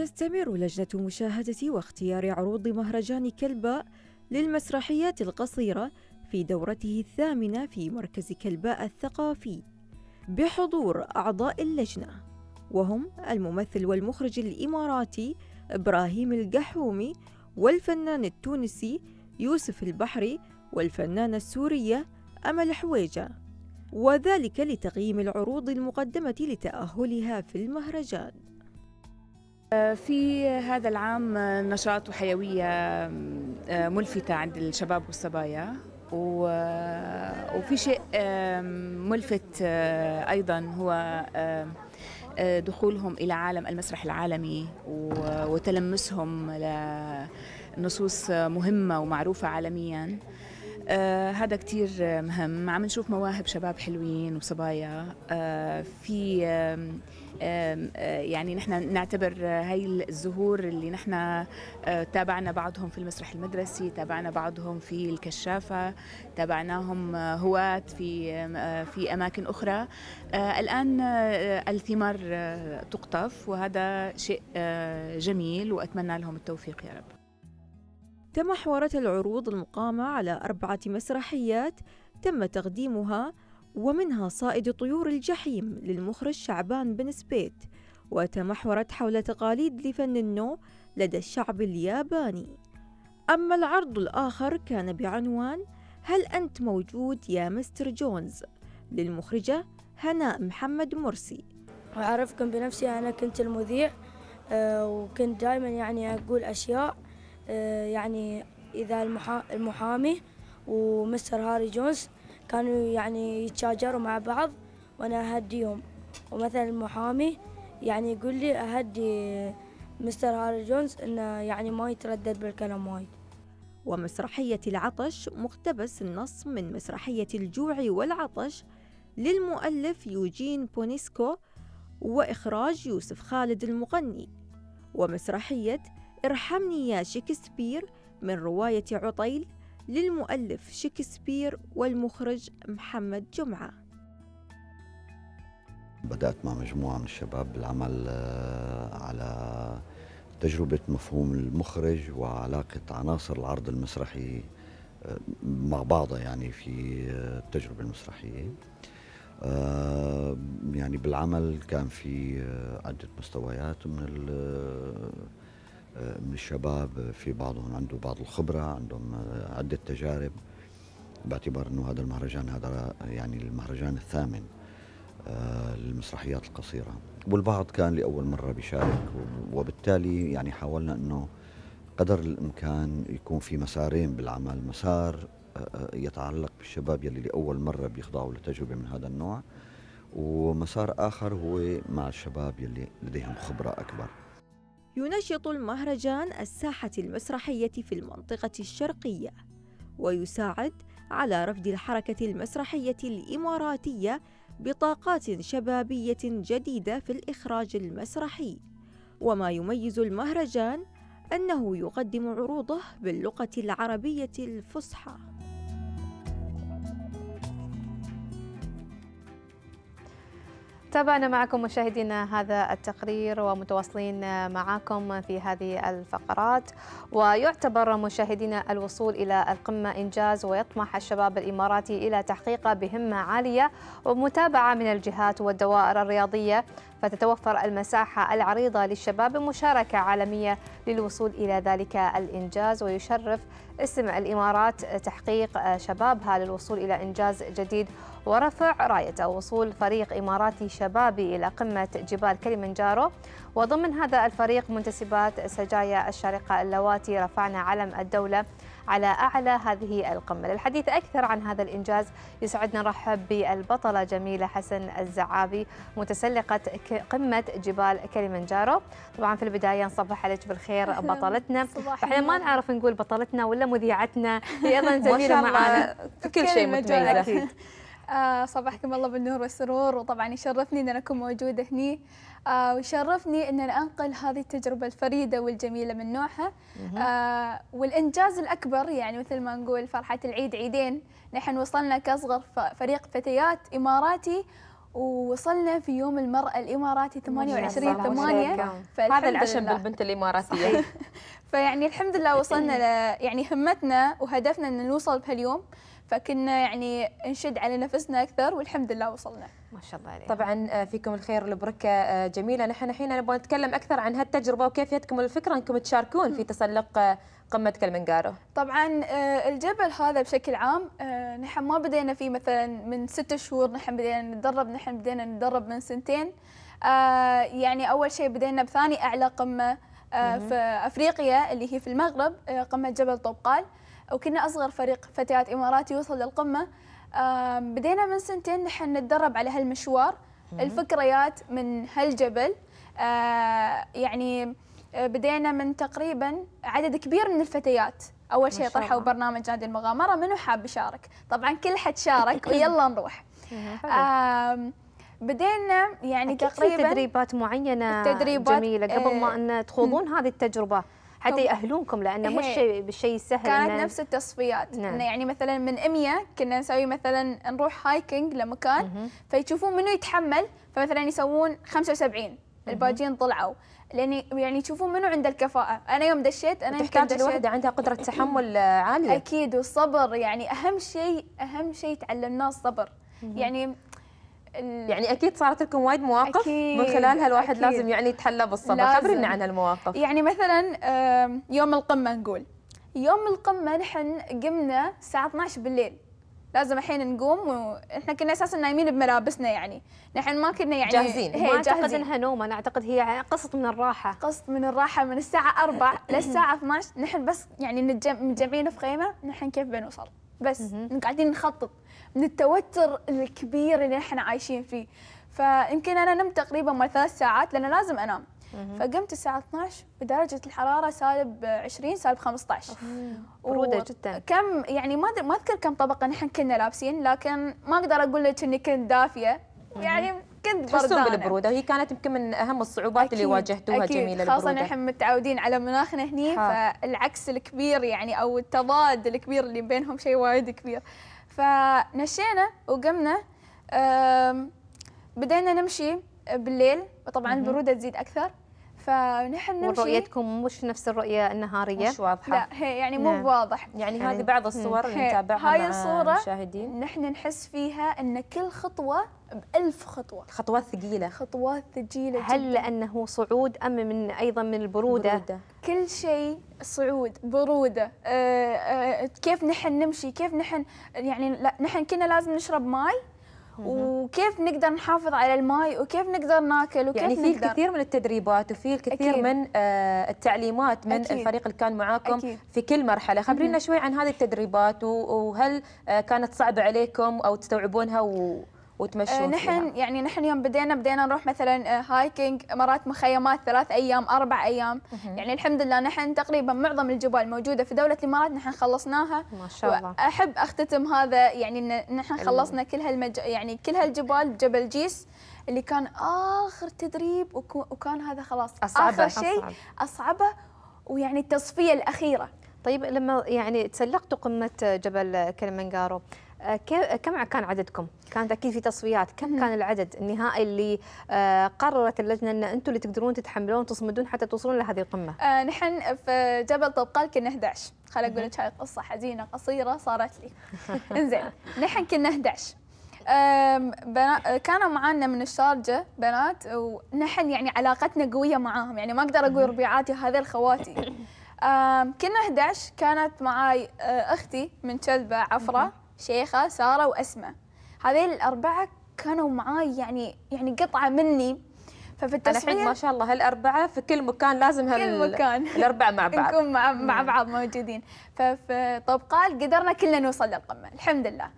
تستمر لجنة مشاهدة واختيار عروض مهرجان كلباء للمسرحيات القصيرة في دورته الثامنة في مركز كلباء الثقافي بحضور أعضاء اللجنة وهم الممثل والمخرج الإماراتي إبراهيم القحومي والفنان التونسي يوسف البحري والفنانة السورية أمل حويجة وذلك لتقييم العروض المقدمة لتأهلها في المهرجان في هذا العام نشاط وحيوية ملفتة عند الشباب والصبايا وفي شيء ملفت آه، أيضا هو آه، دخولهم إلى عالم المسرح العالمي وتلمسهم لنصوص مهمة ومعروفة عالمياً آه هذا كتير مهم عم نشوف مواهب شباب حلوين وصبايا آه في آه يعني نحن نعتبر هاي الزهور اللي نحن آه، تابعنا بعضهم في المسرح المدرسي تابعنا بعضهم في الكشافة تابعناهم هواة في آه، في أماكن أخرى آه، الآن الثمار تقطف وهذا شيء جميل وأتمنى لهم التوفيق يا رب تمحورت العروض المقامة على أربعة مسرحيات تم تقديمها ومنها صائد طيور الجحيم للمخرج شعبان بن سبيت وتمحورت حول تقاليد لفن النو لدى الشعب الياباني أما العرض الآخر كان بعنوان هل أنت موجود يا مستر جونز للمخرجة هناء محمد مرسي أعرفكم بنفسي أنا كنت المذيع آه، وكنت دائما يعني أقول أشياء آه، يعني إذا المحامي ومستر هاري جونز كانوا يعني يتشاجروا مع بعض وأنا أهديهم ومثلا المحامي يعني يقول لي أهدي مستر هاري جونز إنه يعني ما يتردد بالكلام وايد ومسرحية العطش مقتبس النص من مسرحية الجوع والعطش للمؤلف يوجين بونيسكو وإخراج يوسف خالد المغني ومسرحية ارحمني يا شكسبير من رواية عطيل للمؤلف شكسبير والمخرج محمد جمعة بدأت مع مجموعة من الشباب بالعمل آه، على تجربة مفهوم المخرج وعلاقة عناصر العرض المسرحي آه، مع بعضها يعني في آه، التجربة المسرحية يعني بالعمل كان في عدة مستويات من آه، من الشباب آه، في بعضهم عنده بعض الخبرة عندهم آه، عدة تجارب باعتبار أنه هذا المهرجان هذا يعني المهرجان الثامن للمسرحيات القصيرة والبعض كان لأول مرة بيشارك وبالتالي يعني حاولنا أنه قدر الإمكان يكون في مسارين بالعمل مسار يتعلق بالشباب يلي لأول مرة بيخضعوا لتجربة من هذا النوع ومسار آخر هو مع الشباب يلي لديهم خبرة أكبر ينشط المهرجان الساحة المسرحية في المنطقة الشرقية ويساعد على رفد الحركة المسرحية الإماراتية بطاقات شبابية جديدة في الإخراج المسرحي وما يميز المهرجان أنه يقدم عروضه باللغة العربية الفصحى تابعنا معكم مشاهدينا هذا التقرير ومتواصلين معكم في هذه الفقرات ويعتبر مشاهدينا الوصول إلى القمة إنجاز ويطمح الشباب الإماراتي إلى تحقيقه بهمة عالية ومتابعة من الجهات والدوائر الرياضية فتتوفر المساحة العريضة للشباب بمشاركة عالمية للوصول إلى ذلك الإنجاز ويشرف اسم الإمارات تحقيق شبابها للوصول إلى إنجاز جديد ورفع رايته وصول فريق إماراتي شبابي إلى قمة جبال كليمنجارو وضمن هذا الفريق منتسبات سجايا الشارقة اللواتي رفعنا علم الدولة على أعلى هذه القمة للحديث أكثر عن هذا الإنجاز يسعدنا نرحب بالبطلة جميلة حسن الزعابي متسلقة قمة جبال كليمنجارو طبعا في البداية نصبح عليك بالخير بطلتنا احنا ما نعرف نقول بطلتنا ولا مذيعتنا هي أيضا زميلة معنا كل شيء متميزة أكيد. آه، صباحكم الله بالنور والسرور وطبعا يشرفني ان انا اكون موجوده هني آه، ويشرفني وشرفني أن أنقل هذه التجربة الفريدة والجميلة من نوعها آه والإنجاز الأكبر يعني مثل ما نقول فرحة العيد عيدين نحن وصلنا كأصغر فريق فتيات إماراتي ووصلنا في يوم المرأة الإماراتي 28 8 هذا العشم بالبنت الإماراتية فيعني الحمد لله وصلنا يعني همتنا وهدفنا أن نوصل بهاليوم فكنا يعني نشد على نفسنا اكثر والحمد لله وصلنا. ما شاء الله عليك. طبعا آه، فيكم الخير البركه آه، جميله، نحن الحين نبغى نتكلم اكثر عن هالتجربه وكيف جتكم الفكره انكم تشاركون في تسلق آه، قمه كلمنجارو. طبعا الجبل هذا بشكل عام نحن ما بدينا فيه مثلا من ست شهور نحن بدينا نتدرب، نحن بدينا نتدرب من سنتين. يعني اول شيء بدينا بثاني اعلى قمه في افريقيا اللي هي في المغرب قمه جبل طوبقال وكنا أصغر فريق فتيات إماراتي وصل للقمة بدينا من سنتين نحن نتدرب على هالمشوار الفكريات من هالجبل آه، يعني آه، بدينا من تقريبا عدد كبير من الفتيات اول شيء طرحوا برنامج نادي المغامره منو حاب يشارك طبعا كل حد شارك ويلا نروح بدينا يعني تقريبا تدريبات معينه تدريبات جميله قبل ما إيه. ان تخوضون هذه التجربه حتى يأهلونكم لأنه مش إيه، بالشيء السهل كانت نفس التصفيات نعم. إنه يعني مثلا من 100 كنا نسوي مثلا نروح هايكنج لمكان مه. فيشوفون منو يتحمل فمثلا يسوون 75 الباجين طلعوا لاني يعني يشوفون منو عنده الكفاءه انا يوم دشيت انا تحتاج الوحده عندها قدره تحمل آه، عاليه اكيد والصبر يعني اهم شيء اهم شيء تعلمناه الصبر يعني يعني اكيد صارت لكم وايد مواقف أكيد من خلالها الواحد أكيد لازم يعني يتحلى بالصبر خبرينا عن هالمواقف يعني مثلا يوم القمه نقول يوم القمه نحن قمنا الساعه 12 بالليل لازم الحين نقوم واحنا كنا اساسا نايمين بملابسنا يعني نحن ما كنا يعني جاهزين ما اعتقد انها نوم انا اعتقد هي قسط من الراحه قسط من الراحه من الساعه 4 للساعه 12 نحن بس يعني متجمعين في خيمه نحن كيف بنوصل بس قاعدين نخطط من التوتر الكبير اللي احنا عايشين فيه فيمكن انا نمت تقريبا مال ثلاث ساعات لان لازم انام فقمت الساعة 12 بدرجه الحرارة سالب 20 سالب 15 برودة جدا كم يعني ما ما اذكر كم طبقة نحن كنا لابسين لكن ما اقدر اقول لك اني كنت دافية يعني كنت بردانه بالبروده وهي كانت يمكن من اهم الصعوبات أكيد اللي واجهتوها أكيد جميله البروده خاصه نحن متعودين على مناخنا هني فالعكس الكبير يعني او التضاد الكبير اللي بينهم شيء وايد كبير فنشينا وقمنا بدينا نمشي بالليل وطبعا البروده تزيد اكثر فنحن نمشي ورؤيتكم مش نفس الرؤيه النهاريه مش واضحه لا هي يعني مو نعم. واضح يعني, يعني, هذه بعض الصور اللي نتابعها هاي الصوره المشاهدين نحن نحس فيها ان كل خطوه بألف خطوة خطوات ثقيلة خطوات ثقيلة هل لأنه صعود أم من أيضا من البرودة؟ برودة. كل شيء صعود برودة أه أه كيف نحن نمشي كيف نحن يعني نحن كنا لازم نشرب ماي وكيف نقدر نحافظ على الماي وكيف نقدر ناكل وكيف يعني في الكثير من التدريبات وفي الكثير أكيد. من آه، التعليمات من أكيد. الفريق اللي كان معاكم أكيد. في كل مرحله خبرينا شوي عن هذه التدريبات وهل آه، كانت صعبه عليكم او تستوعبونها و... وتمشون آه، فيها نحن يعني نحن يوم بدينا بدينا نروح مثلا هايكينج آه، مرات مخيمات ثلاث ايام اربع ايام يعني الحمد لله نحن تقريبا معظم الجبال موجوده في دوله الامارات نحن خلصناها ما شاء الله احب اختتم هذا يعني نحن خلصنا كل هالمج يعني كل هالجبال جبل جيس اللي كان اخر تدريب وكان هذا خلاص أصعب اخر شيء اصعبه ويعني التصفيه الاخيره طيب لما يعني تسلقتوا قمه جبل كلمنجارو آه، آه، كم كان عددكم؟ كانت اكيد في تصفيات، كم كان العدد النهائي اللي آه، قررت اللجنه ان انتم اللي تقدرون تتحملون تصمدون حتى توصلون لهذه القمه؟ آه نحن في جبل طبقال كنا 11 خل اقول لك هاي قصه حزينه قصيره صارت لي. انزين نحن كنا 11 كانوا معانا من الشارجة بنات ونحن يعني علاقتنا قوية معاهم يعني ما أقدر أقول ربيعاتي هذا خواتي كنا 11 كانت معاي أختي من كلبة عفرة شيخة سارة وأسماء هذيل الأربعة كانوا معاي يعني يعني قطعة مني ففي التصوير الحين ما شاء الله هالأربعة في كل مكان لازم هال كل مكان الأربعة مع بعض نكون مع, مع بعض موجودين ففي طبقال قدرنا كلنا نوصل للقمة الحمد لله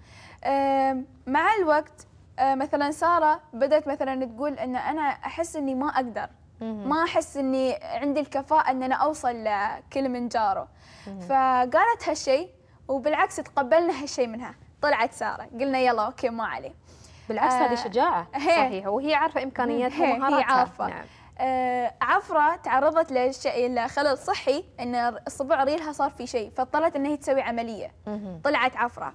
مع الوقت مثلا سارة بدأت مثلا تقول أن أنا أحس أني ما أقدر ما احس اني عندي الكفاءه ان انا اوصل لكل من جاره فقالت هالشيء وبالعكس تقبلنا هالشيء منها طلعت ساره قلنا يلا اوكي ما عليه بالعكس آه هذه شجاعه صحيح وهي عارفه امكانياتها ومهاراتها هي عارفه نعم. آه عفرة تعرضت لشيء لخلل صحي ان الصبع ريلها صار في شيء فاضطرت ان هي تسوي عملية طلعت عفرة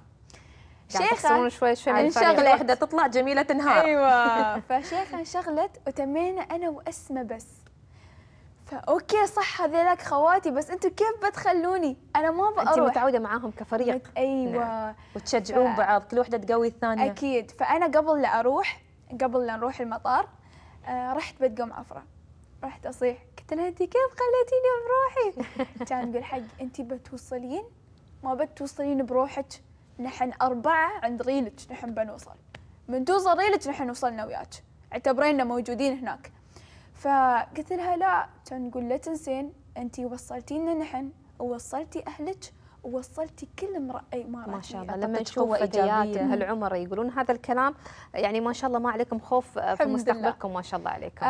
شيخة شوي شوي من انشغلت واحدة تطلع جميلة تنهار ايوه فشيخة انشغلت وتمينا انا واسمة بس فاوكي صح هذيلاك خواتي بس انتم كيف بتخلوني؟ انا ما بروح انت متعوده معاهم كفريق مت... ايوه نعم. وتشجعون ف... بعض كل وحده تقوي الثانيه اكيد فانا قبل لا اروح قبل لا نروح المطار آه رحت بدقم عفره رحت اصيح قلت لها انت كيف خليتيني بروحي؟ كان يقول حق انت بتوصلين ما بتوصلين بروحك نحن اربعه عند ريلك نحن بنوصل من توصل ريلك نحن وصلنا وياك اعتبرينا موجودين هناك فقلت لها لا تنقول لا تنسين أنت وصلتينا نحن ووصلتي أهلك ووصلتي كل امرأة ما ما شاء الله لما نشوف فتيات هالعمر يقولون هذا الكلام يعني ما شاء الله ما عليكم خوف في مستقبلكم ما شاء الله عليكم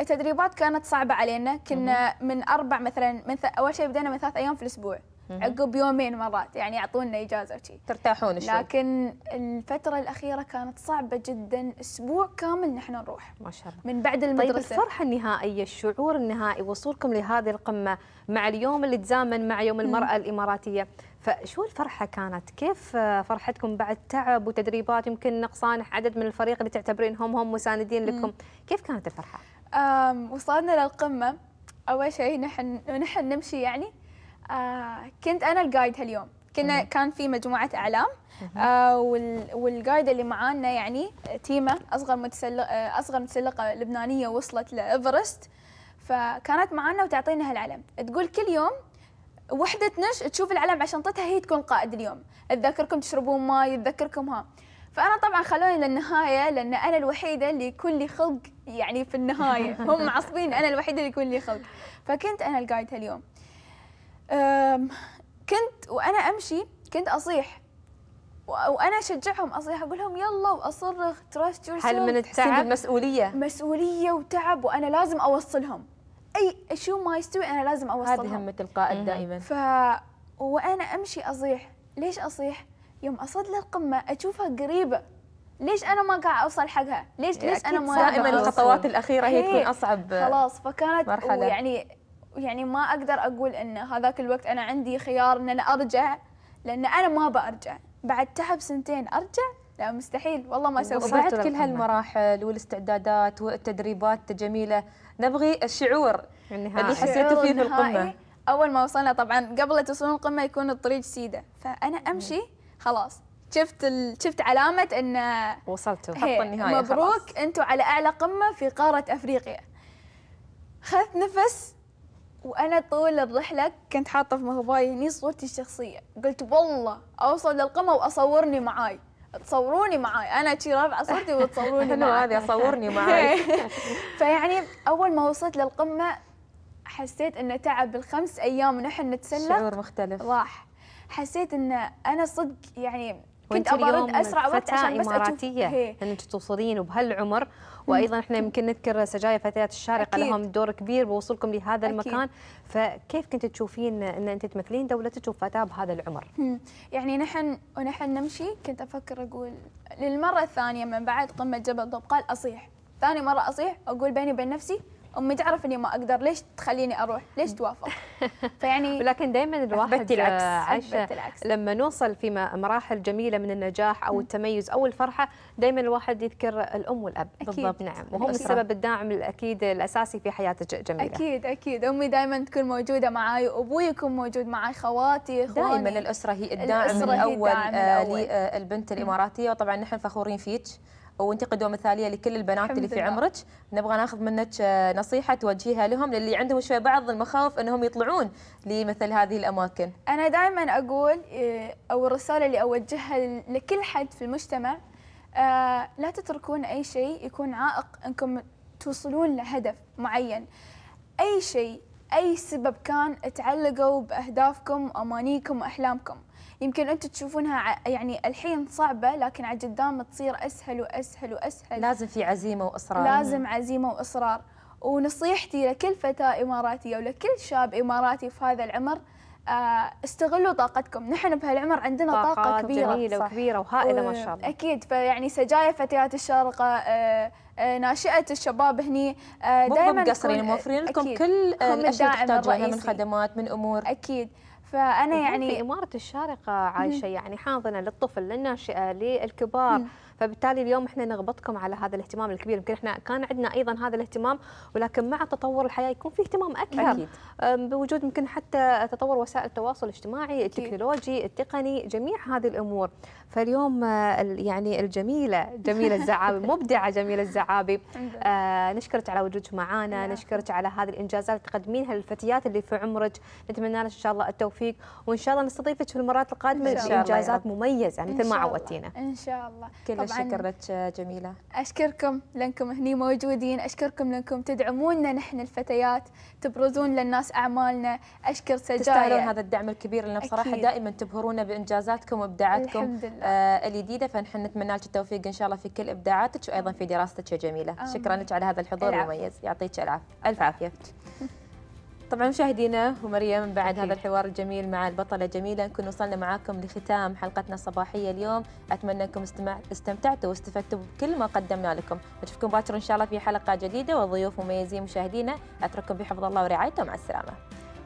التدريبات كانت صعبة علينا كنا من أربع مثلا من أول شيء بدينا من ثلاث أيام في الأسبوع عقب يومين مرات يعني يعطونا اجازه وشي ترتاحون شوي لكن الفتره الاخيره كانت صعبه جدا اسبوع كامل نحن نروح ما شاء الله من بعد المدرسه طيب الفرحه النهائيه الشعور النهائي وصولكم لهذه القمه مع اليوم اللي تزامن مع يوم المراه الاماراتيه فشو الفرحه كانت كيف فرحتكم بعد تعب وتدريبات يمكن نقصان عدد من الفريق اللي تعتبرينهم هم مساندين لكم كيف كانت الفرحه وصلنا للقمه اول شيء نحن نحن نمشي يعني آه كنت انا الجايد هاليوم كنا كان في مجموعه اعلام آه والجايد اللي معانا يعني تيما اصغر متسلق آه، اصغر متسلقه لبنانيه وصلت لايفرست فكانت معانا وتعطينا هالعلم تقول كل يوم وحدة نش تشوف العلم على شنطتها هي تكون قائد اليوم تذكركم تشربون ماي تذكركم ها فانا طبعا خلوني للنهايه لان انا الوحيده اللي يكون لي خلق يعني في النهايه هم معصبين انا الوحيده اللي يكون لي خلق فكنت انا الجايد هاليوم كنت وانا امشي كنت اصيح وانا اشجعهم اصيح اقول لهم يلا واصرخ تراست يور هل من التعب المسؤوليه مسؤوليه وتعب وانا لازم اوصلهم اي شو ما يستوي انا لازم اوصلهم هذه همه القائد دائما ف وانا امشي اصيح ليش اصيح يوم اصل للقمه اشوفها قريبه ليش انا ما قاعد اوصل حقها ليش إيه، ليش انا ما دائما الخطوات الاخيره هي تكون إيه، اصعب خلاص فكانت مرحلة. يعني يعني ما اقدر اقول ان هذاك الوقت انا عندي خيار ان انا ارجع لان انا ما برجع بعد تعب سنتين ارجع لا مستحيل والله ما سويت وبعد كل هالمراحل والاستعدادات والتدريبات الجميله نبغي الشعور النهائي يعني اللي حسيتوا فيه في القمه اول ما وصلنا طبعا قبل لا توصلون القمه يكون الطريق سيده فانا امشي خلاص شفت ال... شفت علامه ان وصلتوا خط النهايه مبروك انتم على اعلى قمه في قاره افريقيا خذت نفس وانا طول الرحله كنت حاطه في موبايلي هني صورتي الشخصيه قلت والله اوصل للقمه واصورني معاي تصوروني معاي انا كذي رافعه صورتي وتصوروني معاي هذه اصورني معاي فيعني اول ما وصلت للقمه حسيت ان تعب الخمس ايام ونحن نتسلق شعور مختلف راح حسيت ان انا صدق يعني كنت ابغى ارد اسرع وقت عشان بس اماراتيه إيه. انك توصلين وبهالعمر وايضا احنا يمكن نذكر سجايا فتيات الشارقه أكيد. لهم دور كبير بوصولكم لهذا أكيد. المكان فكيف كنت تشوفين ان انت تمثلين دولتك وفتاه بهذا العمر؟ يعني نحن ونحن نمشي كنت افكر اقول للمره الثانيه من بعد قمه جبل طوب اصيح ثاني مره اصيح اقول بيني وبين نفسي امي تعرف اني ما اقدر ليش تخليني اروح ليش توافق فيعني ولكن دائما الواحد العكس. آه، العكس لما نوصل في مراحل جميله من النجاح او التميز او الفرحه دائما الواحد يذكر الام والاب أكيد. بالضبط نعم وهم السبب الداعم الاكيد الاساسي في حياتك جميله اكيد اكيد امي دائما تكون موجوده معي وابوي يكون موجود معي خواتي اخواني دائما الاسره هي الداعم الأسرة الاول, الداعم آه، الأول. للبنت آه، الاماراتيه وطبعا نحن فخورين فيك وانت قدوه مثاليه لكل البنات اللي في عمرك نبغى ناخذ منك نصيحه توجهيها لهم للي عندهم شوي بعض المخاوف انهم يطلعون لمثل هذه الاماكن انا دائما اقول آه، او الرساله اللي اوجهها لكل حد في المجتمع آه، لا تتركون اي شيء يكون عائق انكم توصلون لهدف معين اي شيء اي سبب كان تعلقوا باهدافكم وامانيكم واحلامكم يمكن انتم تشوفونها يعني الحين صعبه لكن على قدام تصير اسهل واسهل واسهل لازم في عزيمه واصرار لازم عزيمه واصرار ونصيحتي لكل فتاه اماراتيه ولكل شاب اماراتي في هذا العمر آه، استغلوا طاقتكم نحن بهالعمر عندنا طاقة, طاقة كبيرة جميلة وكبيرة وهائلة ما شاء الله أكيد فيعني سجايا فتيات الشارقه آه، آه، ناشئة الشباب هني دائما مو مقصرين موفرين لكم كل الأشياء تحتاجونها من خدمات من أمور أكيد فانا يعني في طيب. اماره الشارقه عايشه يعني حاضنه للطفل للناشئه للكبار فبالتالي اليوم احنا نغبطكم على هذا الاهتمام الكبير يمكن احنا كان عندنا ايضا هذا الاهتمام ولكن مع تطور الحياه يكون في اهتمام اكثر أكيد. بوجود يمكن حتى تطور وسائل التواصل الاجتماعي التكنولوجي التقني جميع هذه الامور فاليوم آه، يعني الجميله جميله الزعابي مبدعه جميله الزعابي آه نشكرك على وجودك معنا نشكرك على هذه الانجازات اللي تقدمينها للفتيات اللي في عمرك نتمنى لك ان شاء الله التوفيق وان شاء الله نستضيفك في المرات القادمه إن شاء الله. انجازات مميزه مثل ما عودتينا ان شاء الله شكرت جميلة أشكركم لأنكم هني موجودين أشكركم لأنكم تدعمونا نحن الفتيات تبرزون للناس أعمالنا أشكر سجايا تستاهلون هذا الدعم الكبير لان بصراحة أكيد. دائما تبهرونا بإنجازاتكم وإبداعاتكم آه الجديدة فنحن نتمنى لك التوفيق إن شاء الله في كل إبداعاتك وأيضا في دراستك يا جميلة آمين. شكرا لك على هذا الحضور المميز يعطيك العافية ألف عافية طبعا مشاهدينا ومريم بعد هذا الحوار الجميل مع البطلة جميلة نكون وصلنا معاكم لختام حلقتنا الصباحية اليوم أتمنى أنكم استمتعتوا واستفدتوا بكل ما قدمنا لكم نشوفكم باكر إن شاء الله في حلقة جديدة وضيوف مميزين مشاهدينا أترككم بحفظ الله ورعايته مع السلامة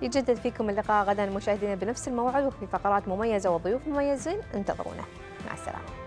يجدد فيكم اللقاء غدا مشاهدينا بنفس الموعد وفي فقرات مميزة وضيوف مميزين انتظرونا مع السلامة